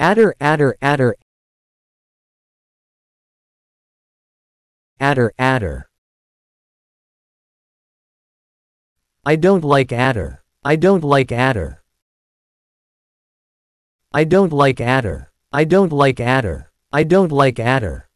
Adder, adder, adder. Adder, adder. I don't like adder. I don't like adder. I don't like adder. I don't like adder. I don't like adder.